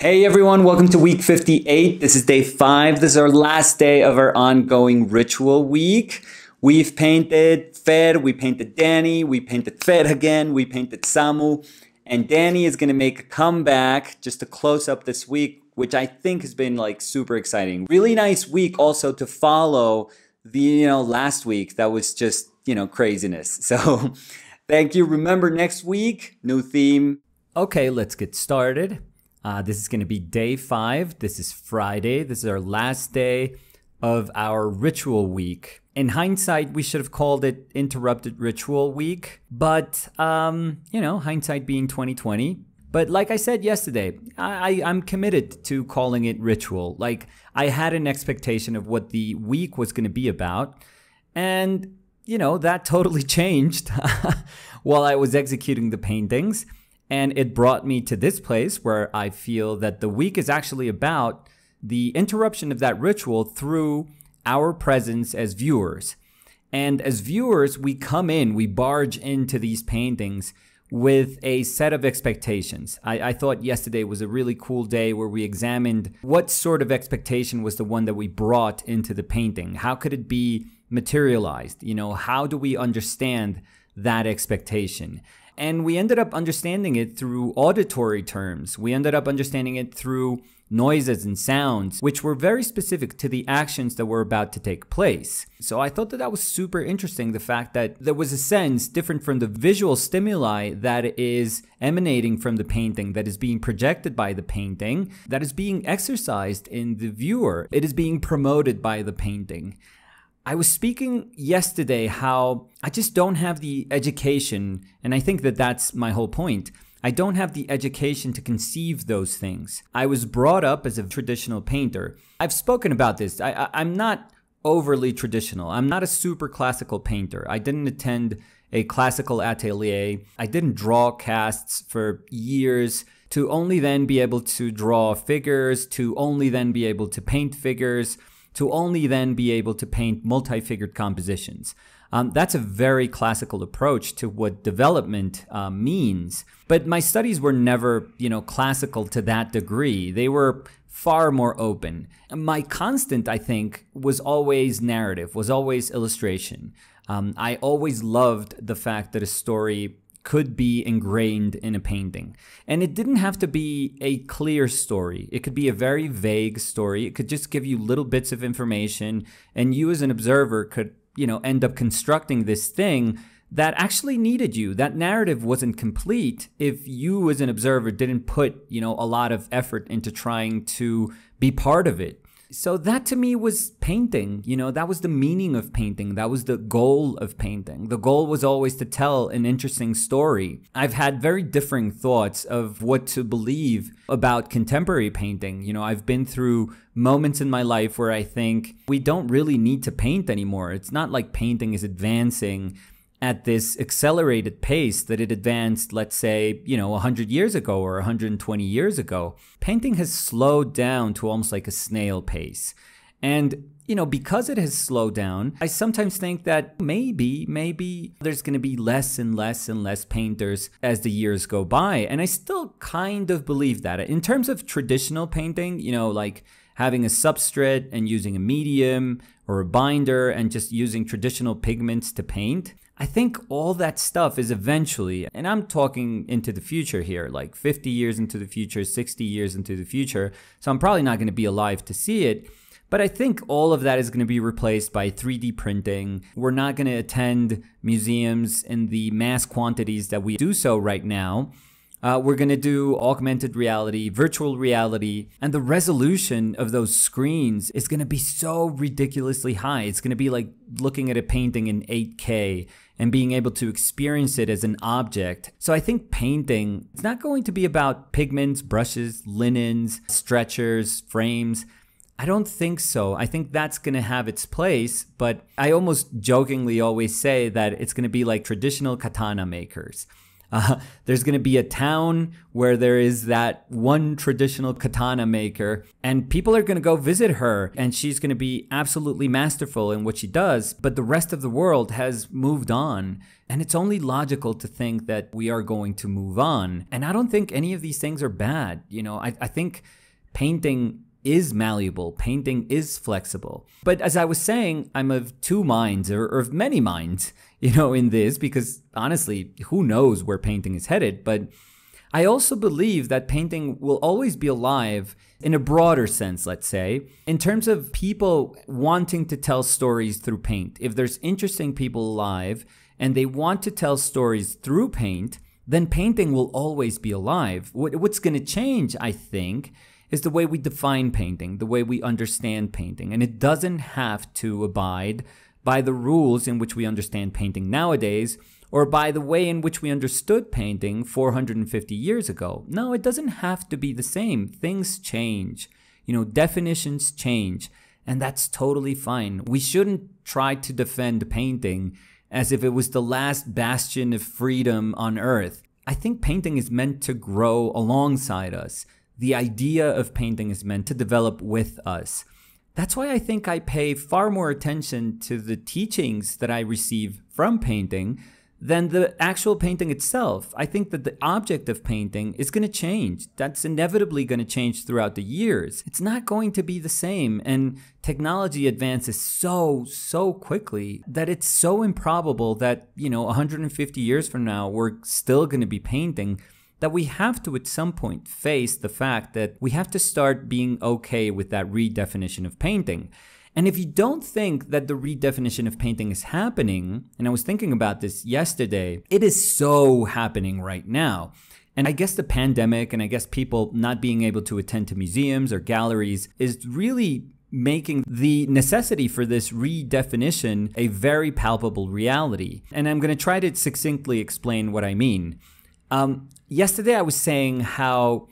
Hey everyone, welcome to week 58. This is day five. This is our last day of our ongoing ritual week. We've painted Fer, we painted Danny, we painted Fer again, we painted Samu, and Danny is going to make a comeback just to close up this week, which I think has been like super exciting. Really nice week also to follow the, you know, last week that was just, you know, craziness. So thank you. Remember next week, new theme. Okay, let's get started. Uh, this is going to be day five. This is Friday. This is our last day of our ritual week. In hindsight, we should have called it interrupted ritual week, but um, you know, hindsight being 2020. But like I said yesterday, I, I'm committed to calling it ritual. Like I had an expectation of what the week was going to be about, and you know that totally changed while I was executing the paintings. And it brought me to this place where I feel that the week is actually about the interruption of that ritual through our presence as viewers. And as viewers, we come in, we barge into these paintings with a set of expectations. I, I, thought yesterday was a really cool day where we examined what sort of expectation was the one that we brought into the painting. How could it be materialized? You know, how do we understand that expectation? And we ended up understanding it through auditory terms. We ended up understanding it through noises and sounds, which were very specific to the actions that were about to take place. So I thought that that was super interesting the fact that there was a sense different from the visual stimuli that is emanating from the painting, that is being projected by the painting, that is being exercised in the viewer, it is being promoted by the painting. I was speaking yesterday how I just don't have the education, and I think that that's my whole point. I don't have the education to conceive those things. I was brought up as a traditional painter. I've spoken about this. I, am not overly traditional. I'm not a super classical painter. I didn't attend a classical atelier. I didn't draw casts for years to only then be able to draw figures, to only then be able to paint figures to only then be able to paint multi-figured compositions. Um, that's a very classical approach to what development uh, means. But my studies were never, you know, classical to that degree. They were far more open. My constant, I think, was always narrative, was always illustration. Um, I always loved the fact that a story could be ingrained in a painting. And it didn't have to be a clear story. It could be a very vague story. It could just give you little bits of information and you as an observer could, you know, end up constructing this thing that actually needed you. That narrative wasn't complete if you as an observer didn't put, you know, a lot of effort into trying to be part of it. So that to me was painting, you know, that was the meaning of painting. That was the goal of painting. The goal was always to tell an interesting story. I've had very differing thoughts of what to believe about contemporary painting. You know, I've been through moments in my life where I think we don't really need to paint anymore. It's not like painting is advancing at this accelerated pace that it advanced, let's say, you know, 100 years ago or 120 years ago, painting has slowed down to almost like a snail pace. And, you know, because it has slowed down, I sometimes think that maybe, maybe there's going to be less and less and less painters as the years go by. And I still kind of believe that. In terms of traditional painting, you know, like having a substrate and using a medium or a binder and just using traditional pigments to paint, I think all that stuff is eventually, and I'm talking into the future here, like 50 years into the future, 60 years into the future. So I'm probably not going to be alive to see it. But I think all of that is going to be replaced by 3D printing. We're not going to attend museums in the mass quantities that we do so right now. Uh, we're going to do augmented reality, virtual reality, and the resolution of those screens is going to be so ridiculously high. It's going to be like looking at a painting in 8K and being able to experience it as an object. So I think painting, it's not going to be about pigments, brushes, linens, stretchers, frames. I don't think so. I think that's going to have its place, but I almost jokingly always say that it's going to be like traditional katana makers. Uh, there's going to be a town where there is that one traditional katana maker, and people are going to go visit her, and she's going to be absolutely masterful in what she does. But the rest of the world has moved on, and it's only logical to think that we are going to move on. And I don't think any of these things are bad. You know, I, I think painting is malleable, painting is flexible. But as I was saying, I'm of two minds or, or of many minds you know, in this because honestly, who knows where painting is headed, but I also believe that painting will always be alive in a broader sense, let's say, in terms of people wanting to tell stories through paint. If there's interesting people alive and they want to tell stories through paint, then painting will always be alive. What's going to change, I think, is the way we define painting, the way we understand painting. And it doesn't have to abide by the rules in which we understand painting nowadays or by the way in which we understood painting 450 years ago. No, it doesn't have to be the same. Things change. You know, definitions change, and that's totally fine. We shouldn't try to defend painting as if it was the last bastion of freedom on earth. I think painting is meant to grow alongside us. The idea of painting is meant to develop with us. That's why I think I pay far more attention to the teachings that I receive from painting than the actual painting itself. I think that the object of painting is going to change. That's inevitably going to change throughout the years. It's not going to be the same. And technology advances so, so quickly that it's so improbable that, you know, 150 years from now, we're still going to be painting that we have to at some point face the fact that we have to start being okay with that redefinition of painting. And if you don't think that the redefinition of painting is happening, and I was thinking about this yesterday, it is so happening right now. And I guess the pandemic and I guess people not being able to attend to museums or galleries is really making the necessity for this redefinition a very palpable reality. And I'm going to try to succinctly explain what I mean. Um, yesterday, I was saying how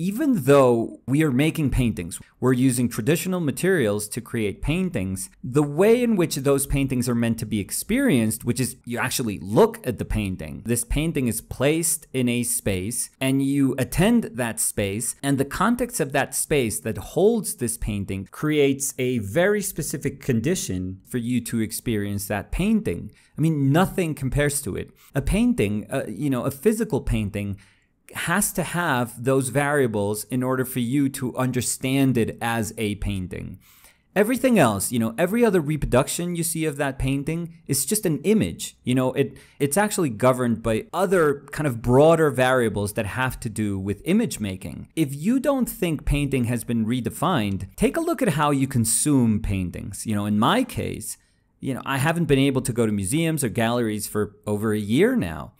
even though we are making paintings, we're using traditional materials to create paintings, the way in which those paintings are meant to be experienced, which is you actually look at the painting, this painting is placed in a space and you attend that space, and the context of that space that holds this painting creates a very specific condition for you to experience that painting. I mean, nothing compares to it. A painting, uh, you know, a physical painting has to have those variables in order for you to understand it as a painting. Everything else, you know, every other reproduction you see of that painting is just an image. You know, it it's actually governed by other kind of broader variables that have to do with image making. If you don't think painting has been redefined, take a look at how you consume paintings. You know, in my case, you know, I haven't been able to go to museums or galleries for over a year now.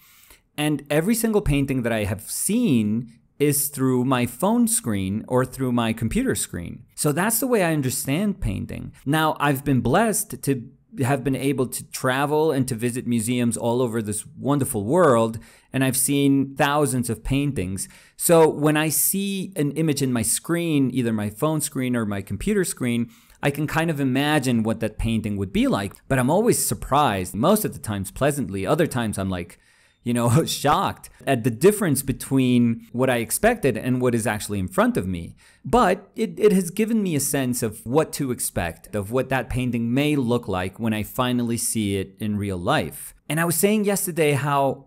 And every single painting that I have seen is through my phone screen or through my computer screen. So that's the way I understand painting. Now, I've been blessed to have been able to travel and to visit museums all over this wonderful world, and I've seen thousands of paintings. So when I see an image in my screen, either my phone screen or my computer screen, I can kind of imagine what that painting would be like, but I'm always surprised, most of the times pleasantly. Other times I'm like, you know, shocked at the difference between what I expected and what is actually in front of me. But it, it has given me a sense of what to expect, of what that painting may look like when I finally see it in real life. And I was saying yesterday how,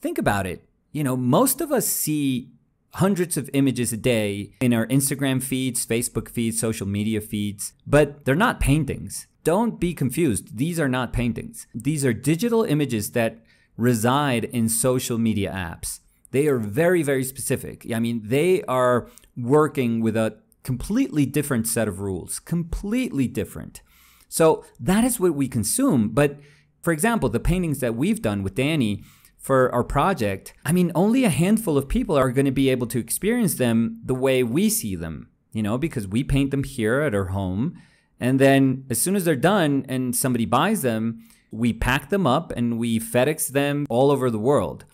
think about it, you know, most of us see hundreds of images a day in our Instagram feeds, Facebook feeds, social media feeds, but they're not paintings. Don't be confused. These are not paintings. These are digital images that reside in social media apps. They are very, very specific. I mean, they are working with a completely different set of rules, completely different. So that is what we consume. But for example, the paintings that we've done with Danny for our project, I mean, only a handful of people are going to be able to experience them the way we see them, you know, because we paint them here at our home. And then as soon as they're done and somebody buys them, we packed them up and we FedEx them all over the world.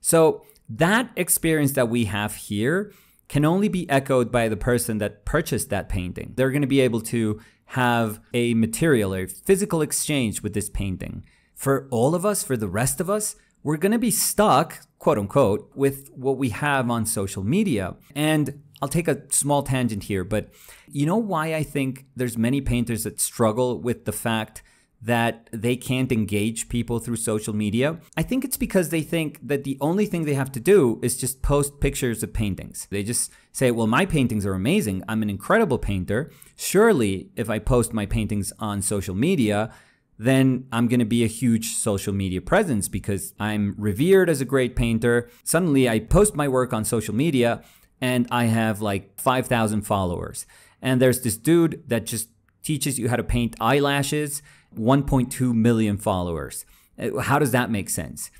So that experience that we have here can only be echoed by the person that purchased that painting. They're going to be able to have a material, a physical exchange with this painting. For all of us, for the rest of us, we're going to be stuck, quote unquote, with what we have on social media. And I'll take a small tangent here, but you know why I think there's many painters that struggle with the fact that they can't engage people through social media. I think it's because they think that the only thing they have to do is just post pictures of paintings. They just say, well, my paintings are amazing. I'm an incredible painter. Surely, if I post my paintings on social media, then I'm going to be a huge social media presence because I'm revered as a great painter. Suddenly, I post my work on social media and I have like 5,000 followers. And there's this dude that just teaches you how to paint eyelashes 1.2 million followers. Uh, how does that make sense?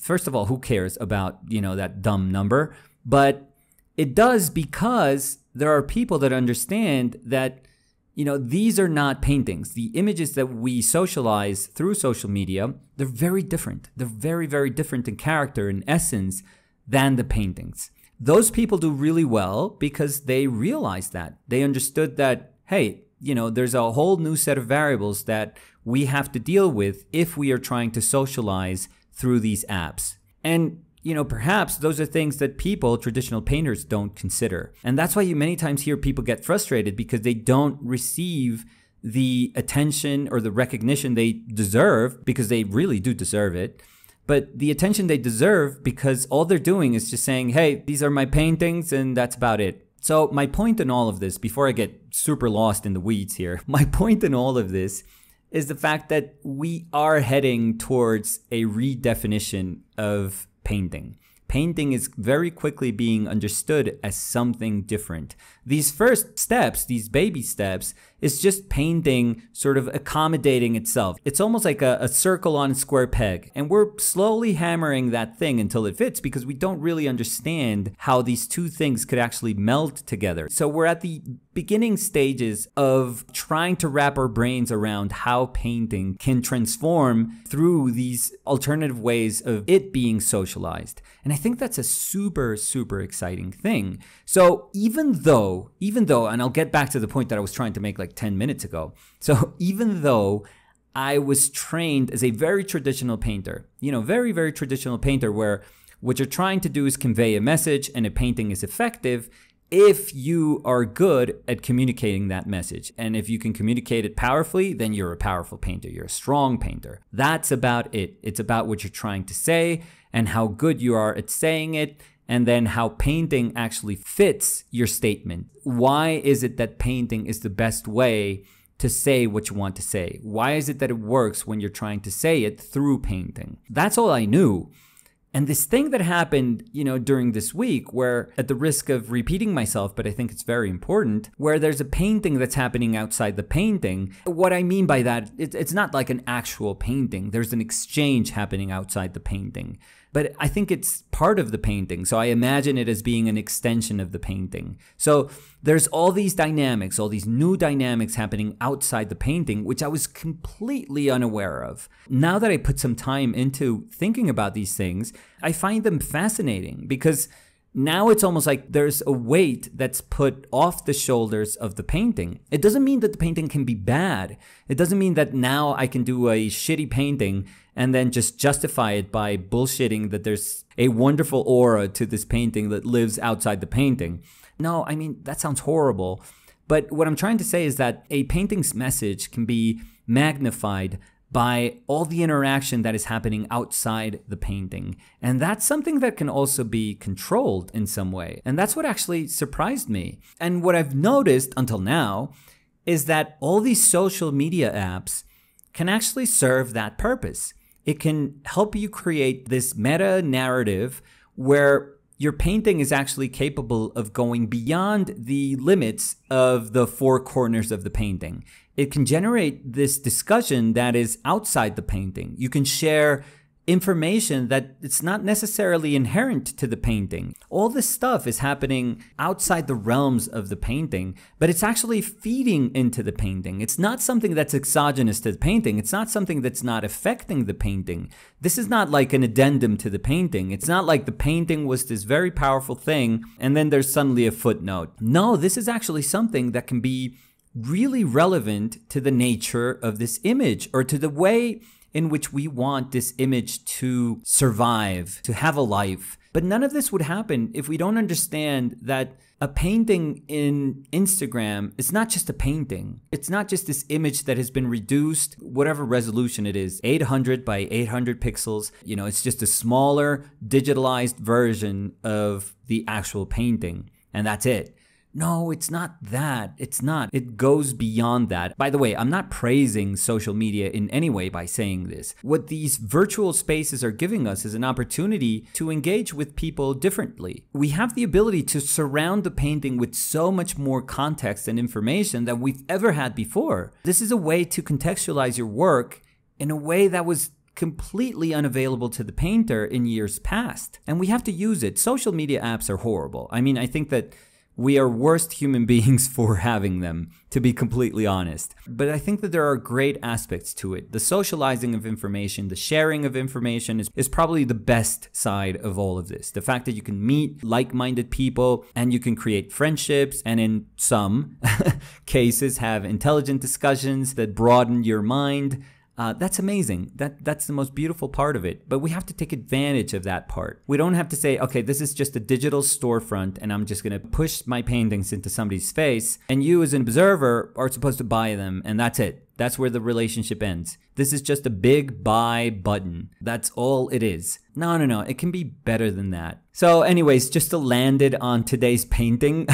First of all, who cares about, you know, that dumb number? But it does because there are people that understand that you know these are not paintings the images that we socialize through social media they're very different they're very very different in character and essence than the paintings those people do really well because they realize that they understood that hey you know there's a whole new set of variables that we have to deal with if we are trying to socialize through these apps. And you know, perhaps those are things that people, traditional painters, don't consider. And that's why you many times hear people get frustrated because they don't receive the attention or the recognition they deserve because they really do deserve it. But the attention they deserve because all they're doing is just saying, hey, these are my paintings and that's about it. So, my point in all of this, before I get super lost in the weeds here, my point in all of this is the fact that we are heading towards a redefinition of painting. Painting is very quickly being understood as something different, these first steps, these baby steps, is just painting sort of accommodating itself. It's almost like a, a, circle on a square peg. And we're slowly hammering that thing until it fits because we don't really understand how these two things could actually meld together. So we're at the beginning stages of trying to wrap our brains around how painting can transform through these alternative ways of it being socialized. And I think that's a super, super exciting thing. So even though though, even though, and I'll get back to the point that I was trying to make like 10 minutes ago. So even though I was trained as a very traditional painter, you know, very, very traditional painter where what you're trying to do is convey a message and a painting is effective if you are good at communicating that message. And if you can communicate it powerfully, then you're a powerful painter. You're a strong painter. That's about it. It's about what you're trying to say and how good you are at saying it and then how painting actually fits your statement. Why is it that painting is the best way to say what you want to say? Why is it that it works when you're trying to say it through painting? That's all I knew. And this thing that happened, you know, during this week, where at the risk of repeating myself, but I think it's very important, where there's a painting that's happening outside the painting. What I mean by that, it's not like an actual painting, there's an exchange happening outside the painting but I think it's part of the painting. So I imagine it as being an extension of the painting. So there's all these dynamics, all these new dynamics happening outside the painting, which I was completely unaware of. Now that I put some time into thinking about these things, I find them fascinating because now it's almost like there's a weight that's put off the shoulders of the painting. It doesn't mean that the painting can be bad. It doesn't mean that now I can do a shitty painting and then just justify it by bullshitting that there's a wonderful aura to this painting that lives outside the painting. No, I mean, that sounds horrible. But what I'm trying to say is that a painting's message can be magnified by all the interaction that is happening outside the painting. And that's something that can also be controlled in some way. And that's what actually surprised me. And what I've noticed until now is that all these social media apps can actually serve that purpose. It can help you create this meta narrative where your painting is actually capable of going beyond the limits of the four corners of the painting. It can generate this discussion that is outside the painting. You can share information that it's not necessarily inherent to the painting. All this stuff is happening outside the realms of the painting, but it's actually feeding into the painting. It's not something that's exogenous to the painting. It's not something that's not affecting the painting. This is not like an addendum to the painting. It's not like the painting was this very powerful thing and then there's suddenly a footnote. No, this is actually something that can be really relevant to the nature of this image or to the way in which we want this image to survive, to have a life. But none of this would happen if we don't understand that a painting in Instagram is not just a painting. It's not just this image that has been reduced, whatever resolution it is, 800 by 800 pixels. You know, it's just a smaller digitalized version of the actual painting. And that's it. No, it's not that. It's not. It goes beyond that. By the way, I'm not praising social media in any way by saying this. What these virtual spaces are giving us is an opportunity to engage with people differently. We have the ability to surround the painting with so much more context and information than we've ever had before. This is a way to contextualize your work in a way that was completely unavailable to the painter in years past. And we have to use it. Social media apps are horrible. I mean, I think that we are worst human beings for having them, to be completely honest. But I think that there are great aspects to it. The socializing of information, the sharing of information is, is probably the best side of all of this. The fact that you can meet like minded people and you can create friendships, and in some cases, have intelligent discussions that broaden your mind uh, that's amazing. That that's the most beautiful part of it. But we have to take advantage of that part. We don't have to say, okay, this is just a digital storefront, and I'm just gonna push my paintings into somebody's face, and you as an observer are supposed to buy them, and that's it. That's where the relationship ends. This is just a big buy button. That's all it is. No, no, no. It can be better than that. So, anyways, just to land it on today's painting.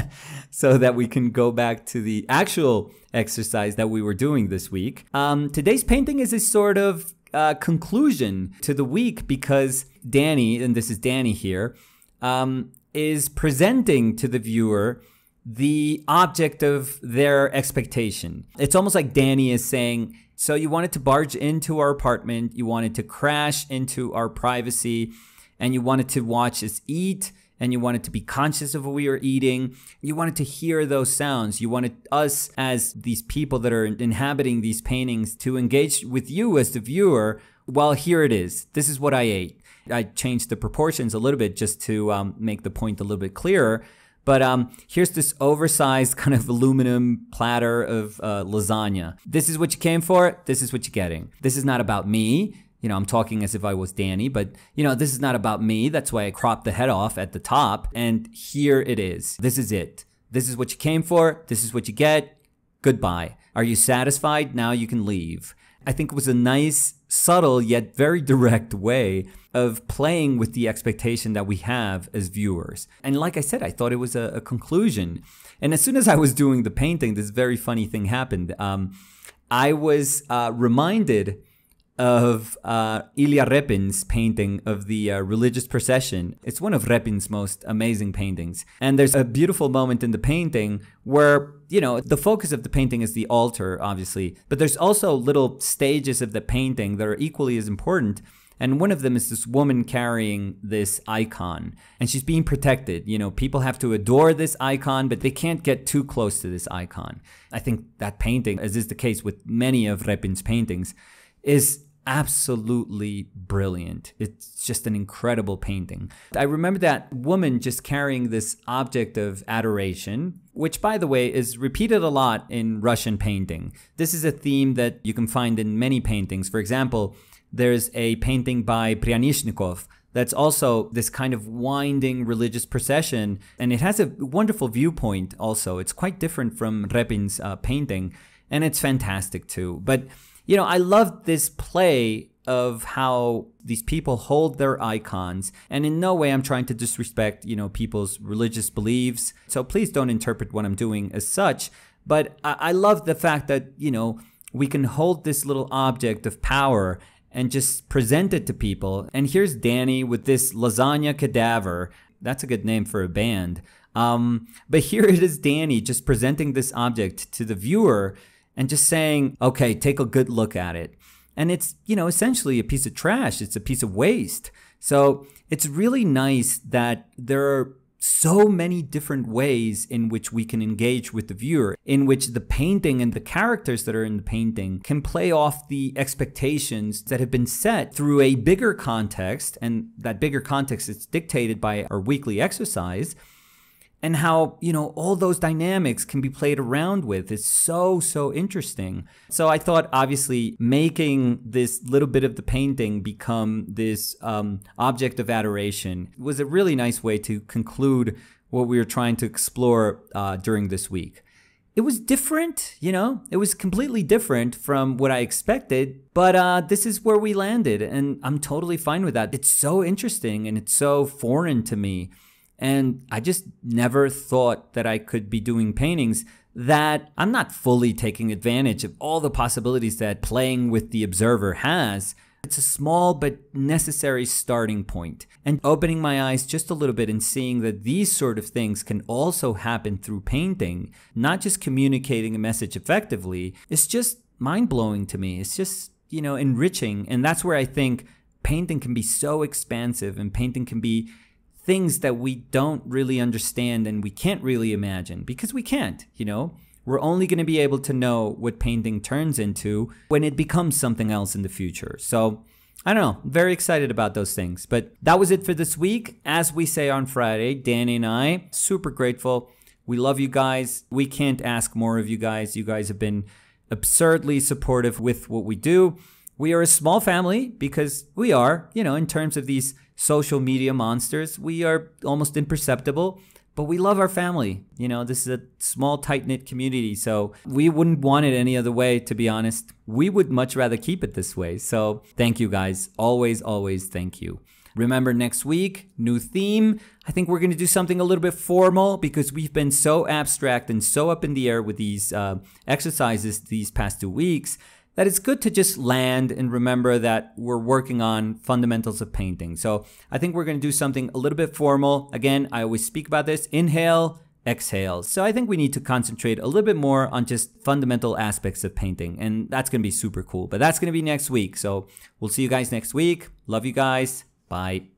so that we can go back to the actual exercise that we were doing this week. Um, today's painting is a sort of uh, conclusion to the week because Danny, and this is Danny here, um, is presenting to the viewer the object of their expectation. It's almost like Danny is saying, So you wanted to barge into our apartment, you wanted to crash into our privacy, and you wanted to watch us eat and you wanted to be conscious of what we were eating. You wanted to hear those sounds. You wanted us as these people that are inhabiting these paintings to engage with you as the viewer. Well, here it is. This is what I ate. I changed the proportions a little bit just to um, make the point a little bit clearer. But um, here's this oversized kind of aluminum platter of uh, lasagna. This is what you came for. This is what you're getting. This is not about me. You know, I'm talking as if I was Danny, but you know, this is not about me. That's why I cropped the head off at the top. And here it is. This is it. This is what you came for. This is what you get. Goodbye. Are you satisfied? Now you can leave. I think it was a nice, subtle, yet very direct way of playing with the expectation that we have as viewers. And like I said, I thought it was a, a conclusion. And as soon as I was doing the painting, this very funny thing happened. Um, I was uh, reminded of uh, Ilya Repin's painting of the uh, religious procession. It's one of Repin's most amazing paintings. And there's a beautiful moment in the painting where, you know, the focus of the painting is the altar, obviously, but there's also little stages of the painting that are equally as important. And one of them is this woman carrying this icon, and she's being protected. You know, people have to adore this icon, but they can't get too close to this icon. I think that painting, as is the case with many of Repin's paintings, is absolutely brilliant. It's just an incredible painting. I remember that woman just carrying this object of adoration, which, by the way, is repeated a lot in Russian painting. This is a theme that you can find in many paintings. For example, there's a painting by Pryanishnikov. that's also this kind of winding religious procession, and it has a wonderful viewpoint also. It's quite different from Repin's uh, painting, and it's fantastic too. But you know, I love this play of how these people hold their icons and in no way i'm trying to disrespect you know people's religious beliefs so please don't interpret what i'm doing as such but I, I love the fact that you know we can hold this little object of power and just present it to people. And here's Danny with this lasagna cadaver. That's a good name for a band. Um, but here it is Danny just presenting this object to the viewer and just saying, okay, take a good look at it. And it's, you know, essentially a piece of trash, it's a piece of waste. So it's really nice that there are so many different ways in which we can engage with the viewer, in which the painting and the characters that are in the painting can play off the expectations that have been set through a bigger context. And that bigger context is dictated by our weekly exercise and how you know all those dynamics can be played around with is so so interesting so i thought obviously making this little bit of the painting become this um, object of adoration was a really nice way to conclude what we were trying to explore uh, during this week it was different you know it was completely different from what i expected but uh, this is where we landed and i'm totally fine with that it's so interesting and it's so foreign to me and I just never thought that I could be doing paintings that I'm not fully taking advantage of all the possibilities that playing with the observer has. It's a small but necessary starting point. And opening my eyes just a little bit and seeing that these sort of things can also happen through painting, not just communicating a message effectively, it's just mind blowing to me. It's just, you know, enriching. And that's where I think painting can be so expansive and painting can be things that we don't really understand and we can't really imagine because we can't, you know? We're only going to be able to know what painting turns into when it becomes something else in the future. So, I don't know, very excited about those things. But that was it for this week. As we say on Friday, Danny and I, super grateful. We love you guys. We can't ask more of you guys. You guys have been absurdly supportive with what we do. We are a small family because we are, you know, in terms of these social media monsters. We are almost imperceptible, but we love our family. You know, this is a small, tight knit community. So we wouldn't want it any other way, to be honest. We would much rather keep it this way. So thank you guys. Always, always thank you. Remember next week, new theme. I think we're going to do something a little bit formal because we've been so abstract and so up in the air with these uh, exercises these past two weeks that it's good to just land and remember that we're working on fundamentals of painting. So I think we're going to do something a little bit formal. Again, I always speak about this inhale, exhale. So I think we need to concentrate a little bit more on just fundamental aspects of painting. And that's going to be super cool. But that's going to be next week. So we'll see you guys next week. Love you guys. Bye.